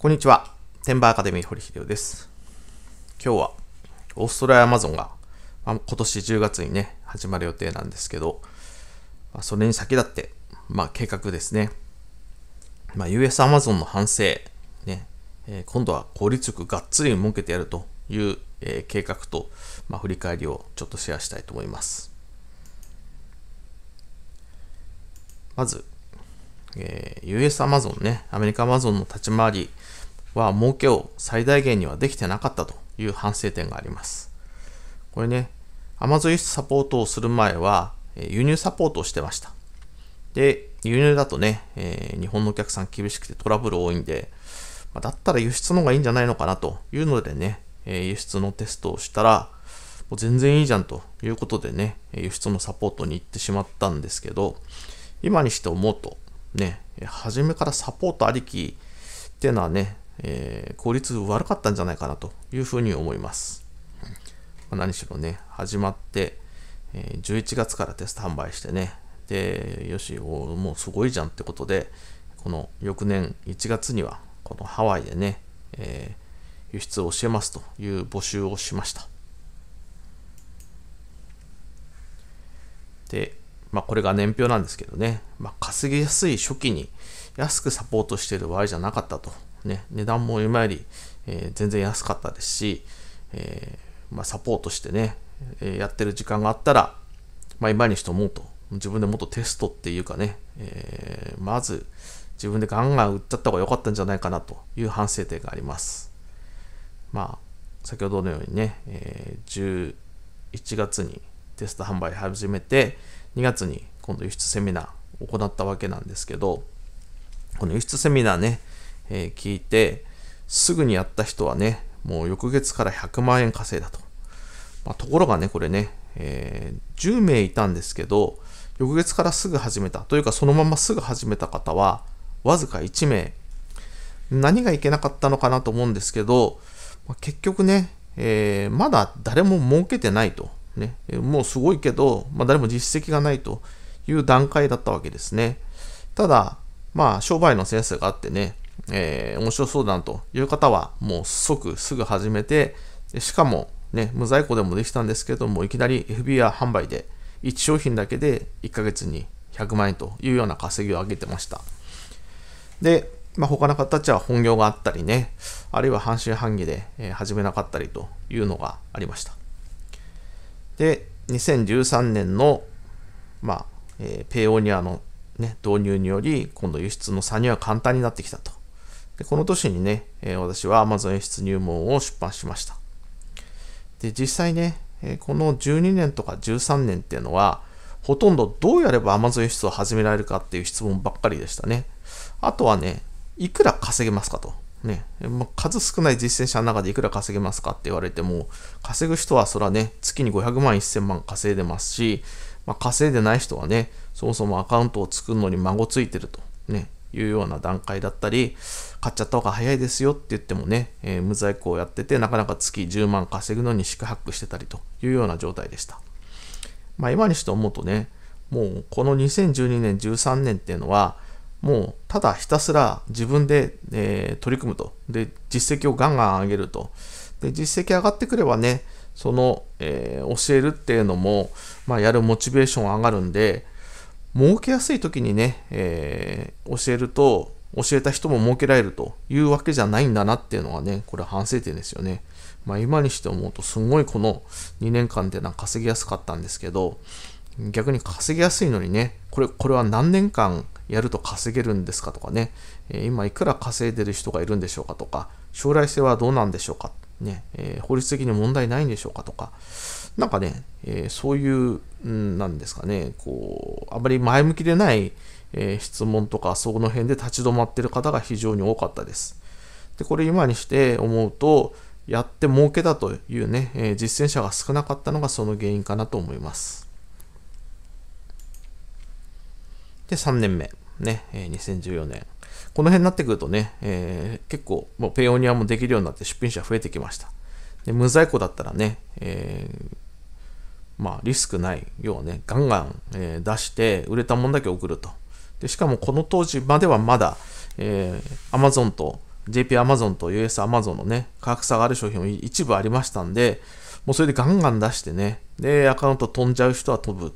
こんにちは。テンバーアカデミー堀秀夫です。今日は、オーストラリアアマゾンが、まあ、今年10月にね、始まる予定なんですけど、まあ、それに先立って、まあ、計画ですね。まあ、US アマゾンの反省、ね、えー、今度は効率よくがっつり儲けてやるという、えー、計画と、まあ、振り返りをちょっとシェアしたいと思います。まず、えー、US アマゾンね、アメリカアマゾンの立ち回りは儲けを最大限にはできてなかったという反省点があります。これね、アマゾン輸出サポートをする前は、え輸入サポートをしてました。で、輸入だとね、えー、日本のお客さん厳しくてトラブル多いんで、まだったら輸出の方がいいんじゃないのかなというのでね、え輸出のテストをしたら、もう全然いいじゃんということでね、輸出のサポートに行ってしまったんですけど、今にして思うと、ね、初めからサポートありきっていうのはね、えー、効率悪かったんじゃないかなというふうに思います。まあ、何しろね、始まって、えー、11月からテスト販売してね、で、よし、おもうすごいじゃんってことで、この翌年1月には、このハワイでね、えー、輸出を教えますという募集をしました。で、まあ、これが年表なんですけどね、まあ、稼ぎやすい初期に安くサポートしている場合じゃなかったと。ね、値段も今より、えー、全然安かったですし、えー、まあ、サポートしてね、えー、やってる時間があったら、まあ、今にして思うと、自分でもっとテストっていうかね、えまず自分でガンガン売っちゃった方が良かったんじゃないかなという反省点があります。まあ、先ほどのようにね、え11月にテスト販売始めて、2月に今度輸出セミナーを行ったわけなんですけど、この輸出セミナーね、えー、聞いて、すぐにやった人はね、もう翌月から100万円稼いだと。まあ、ところがね、これね、えー、10名いたんですけど、翌月からすぐ始めた、というかそのまますぐ始めた方は、わずか1名。何がいけなかったのかなと思うんですけど、まあ、結局ね、えー、まだ誰も儲けてないと。ね、もうすごいけど、まあ、誰も実績がないという段階だったわけですね。ただ、まあ、商売のセンスがあってね、えー、面白そうだなという方は、もう即すぐ始めて、しかも、ね、無在庫でもできたんですけども、いきなり f b i 販売で、1商品だけで1ヶ月に100万円というような稼ぎを上げてました。で、まあ、他の方たちは本業があったりね、あるいは半信半疑で始めなかったりというのがありました。で、2013年の、まあえー、ペイオニアの、ね、導入により、今度輸出の参入は簡単になってきたと。でこの年にね、えー、私は Amazon 輸出入門を出版しました。で、実際ね、えー、この12年とか13年っていうのは、ほとんどどうやれば Amazon 輸出を始められるかっていう質問ばっかりでしたね。あとはね、いくら稼げますかと。ねまあ、数少ない実践者の中でいくら稼げますかって言われても稼ぐ人はそれはね月に500万1000万稼いでますし、まあ、稼いでない人はねそもそもアカウントを作るのに孫ついてると、ね、いうような段階だったり買っちゃった方が早いですよって言ってもね、えー、無在庫をやっててなかなか月10万稼ぐのに四苦八苦してたりというような状態でした、まあ、今にして思うとねもうこの2012年13年っていうのはもうただひたすら自分で、えー、取り組むと。で、実績をガンガン上げると。で、実績上がってくればね、その、えー、教えるっていうのも、まあ、やるモチベーション上がるんで、儲けやすい時にね、えー、教えると、教えた人も儲けられるというわけじゃないんだなっていうのはね、これ反省点ですよね。まあ、今にして思うと、すごいこの2年間でなんか稼ぎやすかったんですけど、逆に稼ぎやすいのにね、これ、これは何年間やると稼げるんですかとかね、え今いくら稼いでる人がいるんでしょうかとか、将来性はどうなんでしょうか、ねえ法律的に問題ないんでしょうかとか、なんかね、えそういう、なんですかね、こう、あまり前向きでない、え質問とか、その辺で立ち止まってる方が非常に多かったです。で、これ今にして思うと、やって儲けたというね、え実践者が少なかったのがその原因かなと思います。で、3年目。ね、え2014年。この辺になってくるとね、えー、結構、もうペオニアもできるようになって出品者増えてきました。で、無在庫だったらね、えー、まあ、リスクないようね、ガンガン、えー、出して、売れたもんだけ送ると。で、しかもこの当時まではまだ、えー、Amazon と、JP アマゾンと US アマゾンのね、価格差がある商品も一部ありましたんで、もうそれでガンガン出してね、で、アカウント飛んじゃう人は飛ぶ。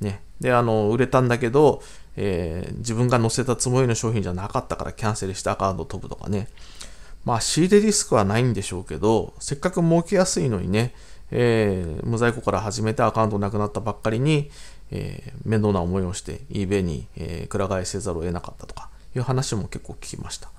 ね。で、あの、売れたんだけど、えー、自分が載せたつもりの商品じゃなかったからキャンセルしたアカウント飛ぶとかね。まあ仕入れリスクはないんでしょうけど、せっかく儲けやすいのにね、えー、無在庫から始めてアカウントなくなったばっかりに、えー、面倒な思いをして eBay に、えー、くら替えせざるを得なかったとかいう話も結構聞きました。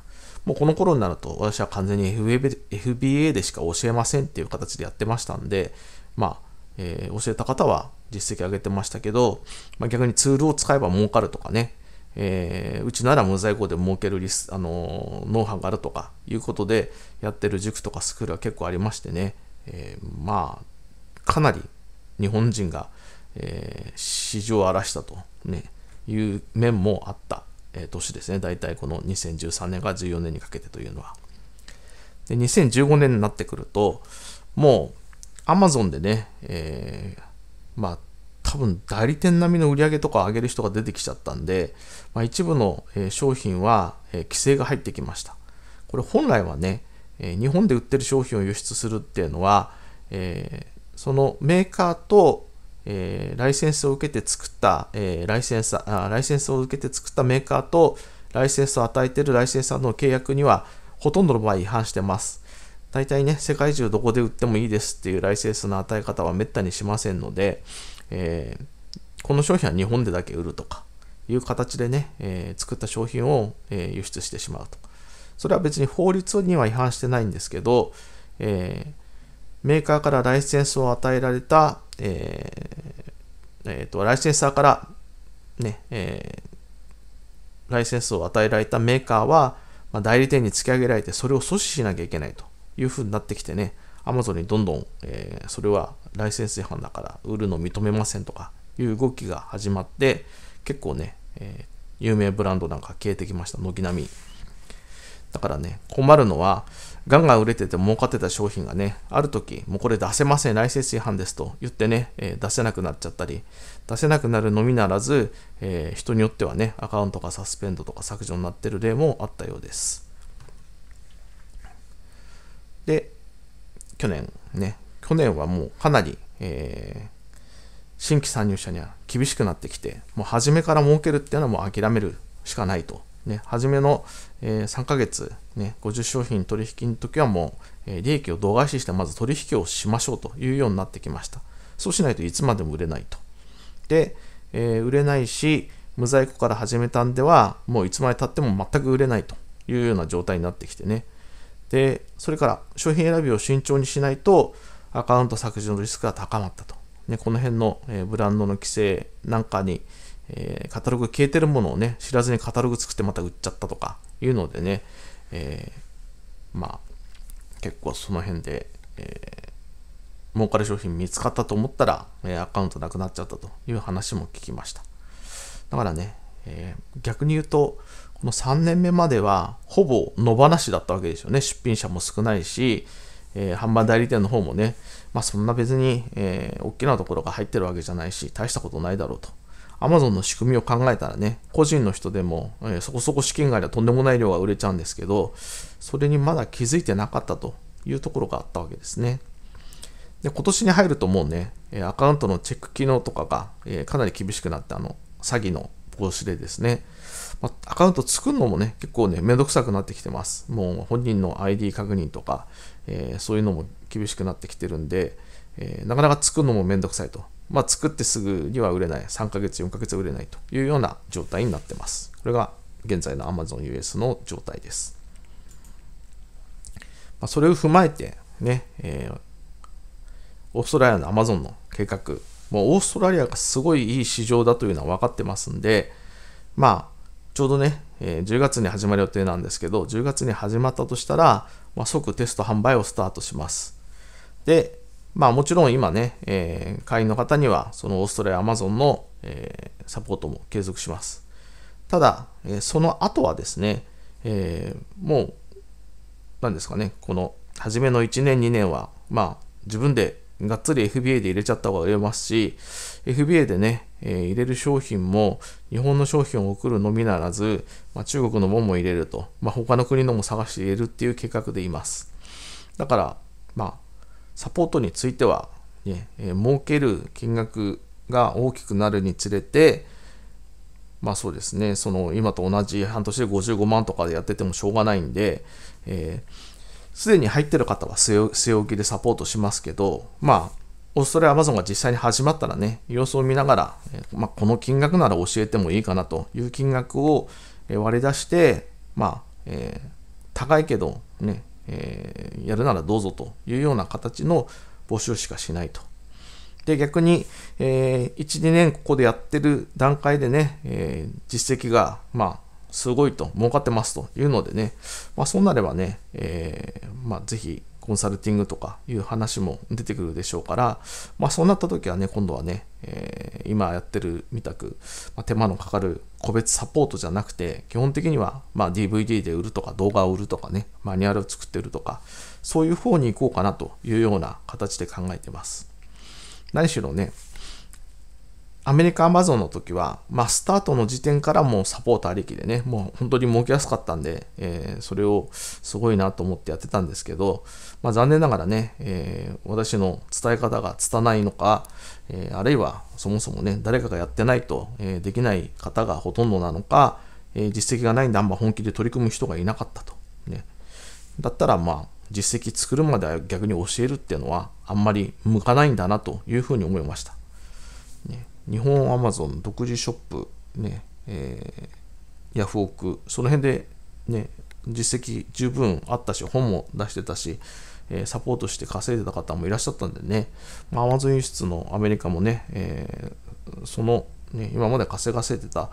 もうこの頃になると私は完全に FBA でしか教えませんっていう形でやってましたんで、まあ、えー、教えた方は実績上げてましたけど、まあ、逆にツールを使えば儲かるとかね、えー、うちなら無在庫で儲けるリス、あのノウハウがあるとかいうことでやってる塾とかスクールは結構ありましてね、えー、まあかなり日本人が、えー、市場を荒らしたと、ね、いう面もあった、えー、年ですね大体この2013年から14年にかけてというのはで2015年になってくるともうアマゾンでね、えーまあ、多分代理店並みの売り上げとか上げる人が出てきちゃったんで、まあ、一部の商品は規制が入ってきました。これ本来はね、日本で売ってる商品を輸出するっていうのは、えそのメーカーと、えライセンスを受けて作った、えライセンサーライセンスを受けて作ったメーカーとライセンスを与えてるライセンサーの契約にはほとんどの場合違反してます。大体ね、世界中どこで売ってもいいですっていうライセンスの与え方はめったにしませんので、えー、この商品は日本でだけ売るとかいう形でね、えー、作った商品を、えー、輸出してしまうと。それは別に法律には違反してないんですけど、えメーカーからライセンスを与えられた、ええーと、ライセンサーからね、えライセンスを与えられたメーカーは、まあ、代理店に突き上げられてそれを阻止しなきゃいけないというふうになってきてね、Amazon にどんどん、えー、それはライセンス違反だから売るの認めませんとかいう動きが始まって、結構ね、えー、有名ブランドなんか消えてきました、軒並み。だからね、困るのは、ガンガン売れてて儲かってた商品がね、ある時、もうこれ出せません、ライセンス違反ですと言ってね、えー、出せなくなっちゃったり、出せなくなるのみならず、えー、人によってはね、アカウントがサスペンドとか削除になってる例もあったようです。で、去年ね、去年はもうかなり、えー、新規参入者には厳しくなってきて、もう初めから儲けるっていうのはもう諦めるしかないと。ね、初めの、えー、3ヶ月、ね、50商品取引の時はもう、えー、利益を度外視してまず取引をしましょうというようになってきました。そうしないといつまでも売れないと。で、えー、売れないし、無在庫から始めたんでは、もういつまでたっても全く売れないというような状態になってきてね。で、それから商品選びを慎重にしないと、アカウント削除のリスクが高まったと。ね、この辺の、えブランドの規制なんかに、えカタログ消えてるものをね、知らずにカタログ作ってまた売っちゃったとかいうのでね、えー、まあ、結構その辺で、えー、儲かる商品見つかったと思ったら、えアカウントなくなっちゃったという話も聞きました。だからね、えー、逆に言うと、の3年目まではほぼ野放しだったわけですよね。出品者も少ないし、えー、販売代理店の方もね、まあ、そんな別に、えー、大きなところが入ってるわけじゃないし、大したことないだろうと。Amazon の仕組みを考えたらね、個人の人でも、えー、そこそこ資金外ではとんでもない量が売れちゃうんですけど、それにまだ気づいてなかったというところがあったわけですね。で今年に入るともうね、アカウントのチェック機能とかが、えー、かなり厳しくなって、あの、詐欺の防止でですね、まあ、アカウント作るのもね、結構ね、めんどくさくなってきてます。もう本人の ID 確認とか、えー、そういうのも厳しくなってきてるんで、えー、なかなか作るのもめんどくさいと。まあ、作ってすぐには売れない。3ヶ月、4ヶ月売れないというような状態になってます。これが現在の AmazonUS の状態です。まあ、それを踏まえて、ね、えー、オーストラリアの Amazon の計画、もうオーストラリアがすごいいい市場だというのは分かってますんで、まあ、ちょうどね、えー、10月に始まる予定なんですけど、10月に始まったとしたら、まあ、即テスト販売をスタートします。で、まあもちろん今ね、えー、会員の方には、そのオーストラリア、アマゾンの、えー、サポートも継続します。ただ、えー、その後はですね、えもう、なんですかね、この初めの1年、2年は、まあ自分でがっつり FBA で入れちゃった方が売れますし、FBA でね、えー、入れる商品も日本の商品を送るのみならず、まあ、中国のもんも入れると、まあ、他の国のも探して入れるっていう計画でいます。だから、まあ、サポートについてはね、ねえー、儲ける金額が大きくなるにつれて、まあそうですね、その今と同じ半年で55万とかでやっててもしょうがないんで、えーすでに入ってる方は据え置きでサポートしますけど、まあ、オーストラリア・アマゾンが実際に始まったらね、様子を見ながら、まあ、この金額なら教えてもいいかなという金額を割り出して、まあ、えー、高いけど、ね、えー、やるならどうぞというような形の募集しかしないと。で、逆に、えー、1、2年ここでやってる段階でね、えー、実績が、まあ、すごいと、儲かってますというのでね、まあ、そうなればね、えー、まあ、ぜひコンサルティングとかいう話も出てくるでしょうから、まあ、そうなった時はね、今度はね、えー、今やってるみたく、まあ、手間のかかる個別サポートじゃなくて、基本的には、まあ、DVD で売るとか、動画を売るとかね、マニュアルを作ってるとか、そういう方に行こうかなというような形で考えてます。何しろね、アメリカアマゾンの時は、まあ、スタートの時点からもうサポーターきでね、もう本当に儲けやすかったんで、えー、それをすごいなと思ってやってたんですけど、まあ、残念ながらね、えー、私の伝え方が拙いのか、えー、あるいはそもそもね、誰かがやってないと、えできない方がほとんどなのか、え実績がないんであんま本気で取り組む人がいなかったと。ね、だったら、まあ、実績作るまでは逆に教えるっていうのはあんまり向かないんだなというふうに思いました。ね日本アマゾン独自ショップ、ねえー、ヤフオク、その辺で、ね、実績十分あったし、本も出してたし、えー、サポートして稼いでた方もいらっしゃったんでね、まアマゾン輸出のアメリカもね、えー、その、ね、今まで稼がせてた、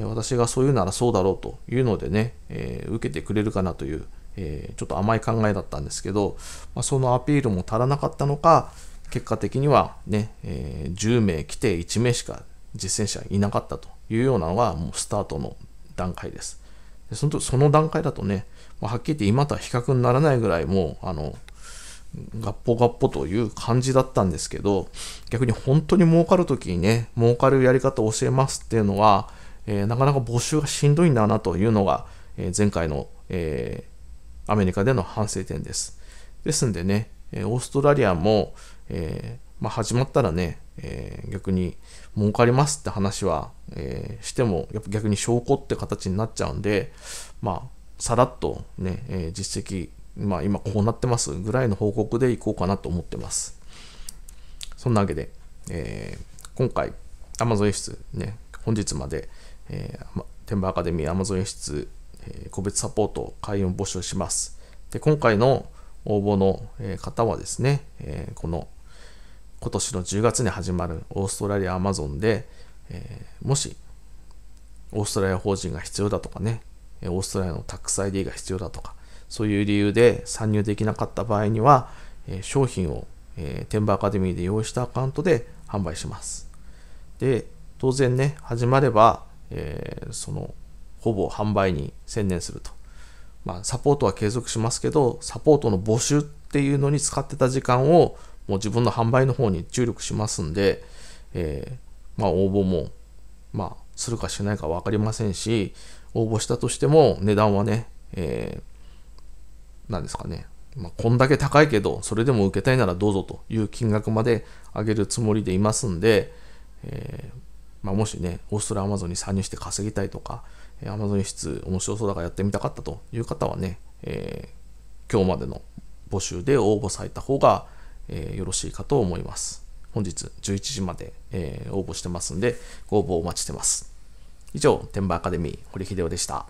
私がそういうならそうだろうというのでね、え受けてくれるかなという、えちょっと甘い考えだったんですけど、まあ、そのアピールも足らなかったのか、結果的にはね、えー、10名来て1名しか実践者いなかったというようなのがもうスタートの段階です。でそのその段階だとね、まあ、はっきり言って今とは比較にならないぐらいもう、あの、ガッポガッポという感じだったんですけど、逆に本当に儲かるときにね、儲かるやり方を教えますっていうのは、えー、なかなか募集がしんどいんだなというのが、えー、前回の、えー、アメリカでの反省点です。ですんでね、えオーストラリアも、えー、まあ、始まったらね、えー、逆に儲かりますって話は、えー、しても、やっぱ逆に証拠って形になっちゃうんで、まあ、さらっとね、え実績、まあ、今こうなってますぐらいの報告でいこうかなと思ってます。そんなわけで、え今回、Amazon 出、ね、本日まで、えー、テンバーアカデミー Amazon 出、え個別サポート開運募集します。で、今回の、応募の方はですね、えこの今年の10月に始まるオーストラリア・アマゾンで、えもしオーストラリア法人が必要だとかね、オーストラリアのタックス ID が必要だとか、そういう理由で参入できなかった場合には、え商品を、えテンバーアカデミーで用意したアカウントで販売します。で、当然ね、始まれば、えその、ほぼ販売に専念するとまあ、サポートは継続しますけど、サポートの募集っていうのに使ってた時間を、もう自分の販売の方に注力しますんで、えー、まあ、応募も、まあ、するかしないか分かりませんし、応募したとしても値段はね、えー、なんですかね、まあ、こんだけ高いけど、それでも受けたいならどうぞという金額まで上げるつもりでいますんで、えーまあ、もしね、オーストラリアマゾンに参入して稼ぎたいとか、Amazon 室面白そうだからやってみたかったという方はね、えー、今日までの募集で応募された方が、えー、よろしいかと思います。本日11時まで、えー、応募してますんで、ご応募お待ちしてます。以上、天馬アカデミー、堀秀夫でした。